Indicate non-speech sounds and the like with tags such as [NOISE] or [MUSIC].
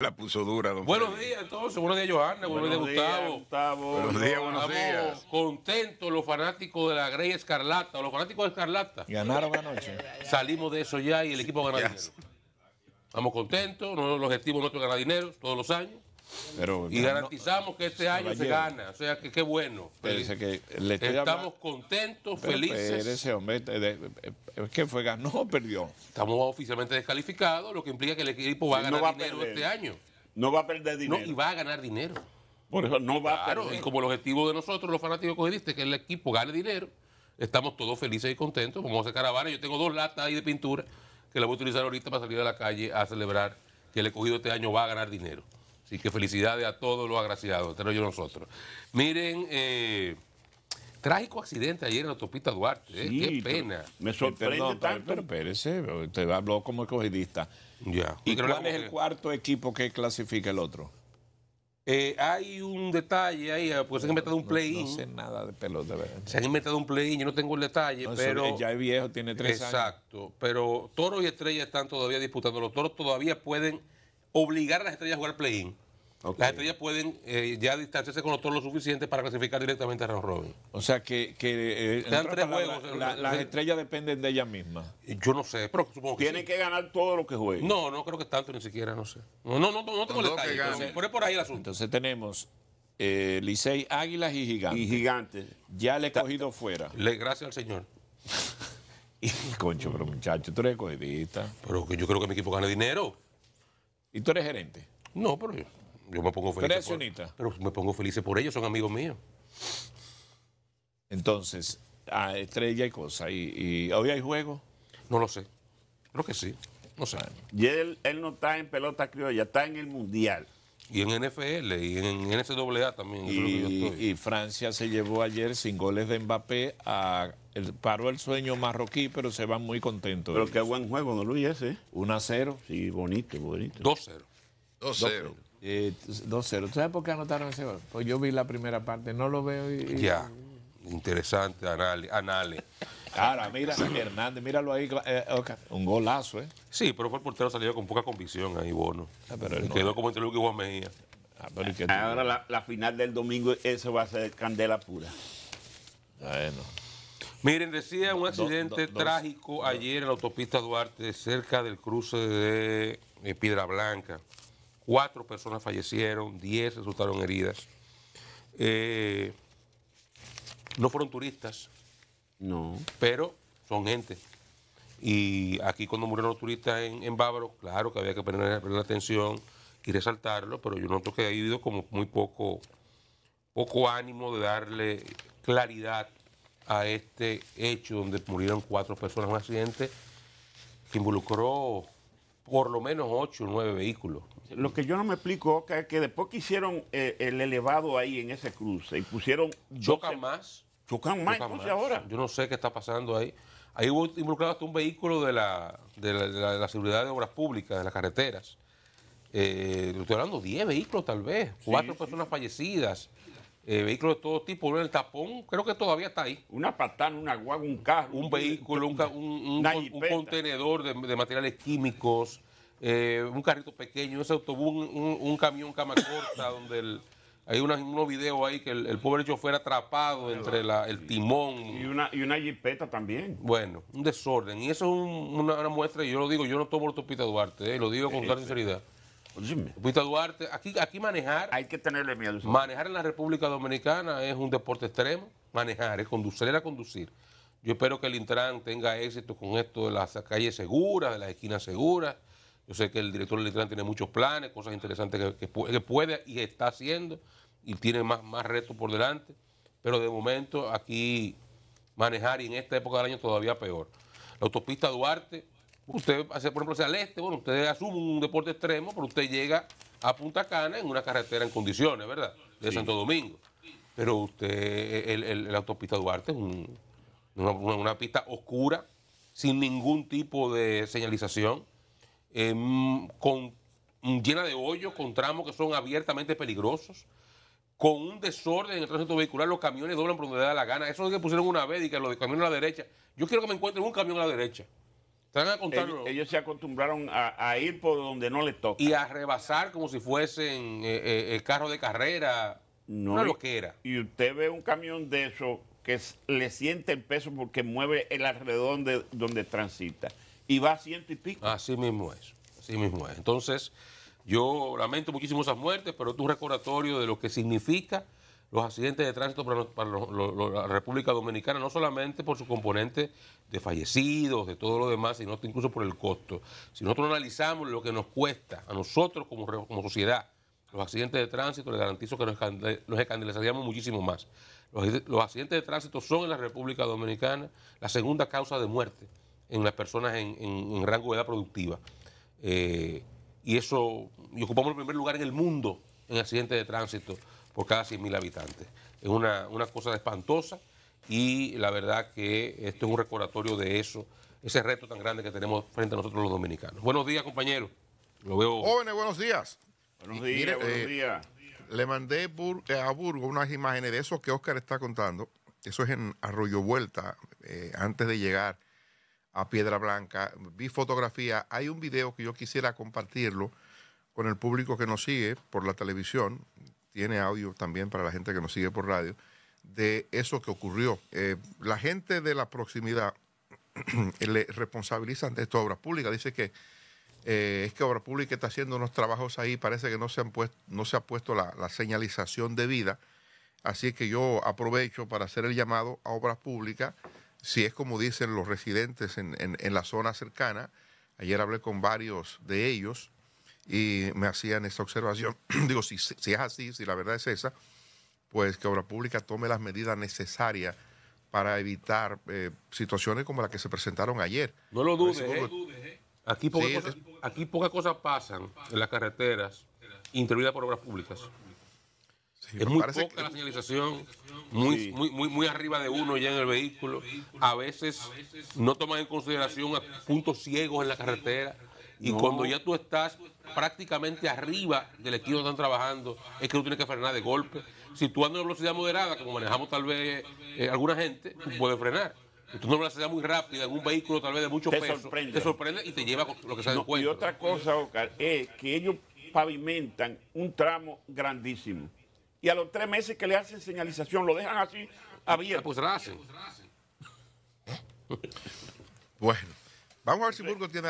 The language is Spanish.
La puso dura, don Buenos días días, todos, Buenos días, Johanna. Buenos, días, Gustavo. Buenos días, buenos Estamos días. contentos los fanáticos de la Grey Escarlata, los fanáticos de Escarlata. Ganaron anoche. Salimos de eso ya y el equipo gana dinero. Estamos contentos. los objetivo no es ganar dinero todos los años y garantizamos que este año se gana. O sea, que qué bueno. dice Que Estamos contentos, felices. Ese eh, eh, es que fue ganó o perdió. Estamos oficialmente descalificados, lo que implica que el equipo va a ganar dinero este año. No va a perder dinero. No, y va a ganar dinero. Por eso no va a perder. y como el objetivo de nosotros, los fanáticos es que el equipo gane dinero, estamos todos felices y contentos. Vamos a hacer caravana. Yo tengo dos latas ahí de pintura que la voy a utilizar ahorita para salir a la calle a celebrar que el escogido este año va a ganar dinero. Así que felicidades a todos los agraciados, pero yo nosotros. Miren, eh, trágico accidente ayer en la autopista Duarte. Eh, qué pena. Me sorprende Pero espérese, usted habló como escogidista. Ya. ¿Y, cuál es el cuarto equipo que clasifica el otro? Eh, hay un detalle ahí, porque se han inventado un play-in. No, sé nada de pelota, ¿verdad? Se han inventado un play-in, yo no tengo el detalle, pero... Ya es viejo, tiene tres años. Exacto, pero toros y Estrella están todavía disputando. Los Toros todavía pueden obligar a las estrellas a jugar play-in. Las estrellas pueden eh, ya distanciarse con los toros lo suficiente para clasificar directamente a Ron Robin. O sea que, eh, eh, las estrellas dependen de ellas mismas. Yo no sé, pero supongo que. Tienen que ganar todo lo que jueguen. No, no creo que tanto ni siquiera, no sé. No, no, no, no tengo detalles. por, ahí el asunto. Entonces tenemos eh, Licey, Águilas y Gigantes. Y Gigantes. Ya le he cogido fuera. Le, gracias al Señor. [LAUGHS] y, concho, pero muchacho, tú eres Pero que yo creo que mi equipo gana dinero. ¿Y tú eres gerente? No, pero yo, me pongo feliz. Pero me pongo feliz por ellos, son amigos míos. Entonces, a estrella y cosas. ¿Y, hoy hay juego? No lo sé. Creo que sí. No sé. Y él, no está en pelota criolla, está en el mundial. Y en NFL y en NCAA también. y Francia se llevó ayer sin goles de Mbappé a el, paró el sueño marroquí, pero se van muy contentos. Pero qué buen juego, ¿no, Luis? Ese. 1 a 0. Sí, bonito, bonito. 2 0. 2 0. 2-0. ¿Tú sabes por qué anotaron ese gol? Pues yo vi la primera parte, no lo veo y... Ya, interesante, anale. anale. Ahora, mira, Hernández, míralo ahí, eh, okay. un golazo, ¿eh? Sí, pero fue el portero salió con poca convicción ahí, Bono. Ah, pero no. Quedó como entre Luque y Juan Mejía. Ah, ah, ahora la, la, final del domingo, eso va a ser candela pura. Bueno. Miren, decía un accidente trágico ayer en la autopista Duarte, cerca del cruce de, eh, Piedra Blanca. Cuatro personas fallecieron, diez resultaron heridas. Eh, no fueron turistas. Pero son gente. Y aquí cuando murieron los turistas en, Bávaro, claro que había que poner la atención y resaltarlo, pero yo noto que ha habido como muy poco, poco ánimo de darle claridad a este hecho donde murieron cuatro personas en un accidente que involucró por lo menos ocho o nueve vehículos. Lo que yo no me explico, es que después que hicieron eh, el elevado ahí en ese cruce y pusieron... chocan más. Chocan más, ahora. Yo no sé qué está pasando ahí. Ahí hubo involucrado hasta un vehículo de la, de la, Seguridad de Obras Públicas, de las carreteras. Eh, estoy hablando 10 vehículos tal vez, cuatro personas fallecidas eh, vehículos de todo tipo, el tapón, creo que todavía está ahí. Una patana, una guagua, un carro. Un, vehículo, un, contenedor de, materiales químicos, eh, un carrito pequeño, ese autobús, un, camión cama corta, [COUGHS] donde hay unos videos ahí que el, pobre pobre chofer atrapado entre la, el timón. Y una, y una jipeta también. Bueno, un desorden. Y eso es una, muestra, y yo lo digo, yo no tomo el de Duarte, eh, lo digo con toda sinceridad autopista Duarte, aquí, aquí manejar. Hay que tenerle miedo. Manejar en la República Dominicana es un deporte extremo. Manejar, es conducir, a conducir. Yo espero que el Intran tenga éxito con esto de las calles seguras, de las esquinas seguras. Yo sé que el director del Intran tiene muchos planes, cosas interesantes que, puede y está haciendo y tiene más, más retos por delante. Pero de momento aquí manejar y en esta época del año todavía peor. La autopista Duarte Usted, hace, por ejemplo, hacia el este, bueno, usted asume un deporte extremo, pero usted llega a Punta Cana en una carretera en condiciones, ¿verdad? De Santo Domingo. Pero usted, el, la autopista Duarte es una, pista oscura, sin ningún tipo de señalización, em, con, llena de hoyos, con tramos que son abiertamente peligrosos con un desorden en el tránsito vehicular, los camiones doblan por donde da la gana. Eso es lo que pusieron una vez y que los camiones a la derecha. Yo quiero que me encuentren un camión a la derecha. Ellos, se acostumbraron a, ir por donde no les toca. Y a rebasar como si fuesen eh, eh, el carro de carrera. No, lo que era. Y usted ve un camión de eso que le siente el peso porque mueve el alrededor donde transita. Y va a ciento y pico. Así mismo es. Así mismo es. Entonces, yo lamento muchísimo esas muertes, pero es un recordatorio de lo que significa los accidentes de tránsito para, la República Dominicana, no solamente por su componente de fallecidos, de todo lo demás, sino incluso por el costo. Si nosotros analizamos lo que nos cuesta a nosotros como, sociedad, los accidentes de tránsito, les garantizo que nos, escandalizaríamos muchísimo más. Los, accidentes de tránsito son en la República Dominicana la segunda causa de muerte en las personas en, rango de edad productiva. Eh, y eso, y ocupamos el primer lugar en el mundo en accidentes de tránsito por cada 100.000 habitantes. Es una, cosa espantosa y la verdad que esto es un recordatorio de eso, ese reto tan grande que tenemos frente a nosotros los dominicanos. Buenos días, compañero Lo veo. Jóvenes, buenos días. Buenos días, buenos eh, días. Le mandé eh, a Burgo unas imágenes de eso que Oscar está contando. Eso es en Arroyo Vuelta, eh, antes de llegar a Piedra Blanca. Vi fotografía. Hay un video que yo quisiera compartirlo con el público que nos sigue por la televisión tiene audio también para la gente que nos sigue por radio, de eso que ocurrió. Eh, la gente de la proximidad [CLEARS THROAT] le responsabilizan de esto Obras Públicas. Dice que eh, es que Obras pública está haciendo unos trabajos ahí, parece que no se, han puesto, no se ha puesto la, la señalización debida. Así que yo aprovecho para hacer el llamado a Obras Públicas, si es como dicen los residentes en, en la zona cercana. Ayer hablé con varios de ellos y me hacían esta observación. [CLEARS THROAT] Digo, si, si, es así, si la verdad es esa, pues que Obra Pública tome las medidas necesarias para evitar eh, situaciones como las que se presentaron ayer. No lo dudes. Eh. Aquí pocas cosas, pasan en las carreteras intervenidas por obras públicas. es muy poca la señalización, muy, muy, muy, arriba de uno ya en el vehículo. A veces no toman en consideración puntos ciegos en la carretera. Y cuando ya tú estás prácticamente arriba del equipo que están trabajando, es que tú tienes que frenar de golpe. Si tú andas a velocidad moderada, como manejamos tal vez eh, eh, alguna gente, tú puedes frenar. Tú una velocidad muy rápida en un vehículo tal vez de mucho te sorprende. te sorprende y te lleva lo que se no, cuenta. Y otra cosa, Oscar, es que ellos pavimentan un tramo grandísimo. Y a los tres meses que le hacen señalización, lo dejan así abierto. Ah, pues la [LAUGHS] bueno, vamos a ver si Burgos tiene...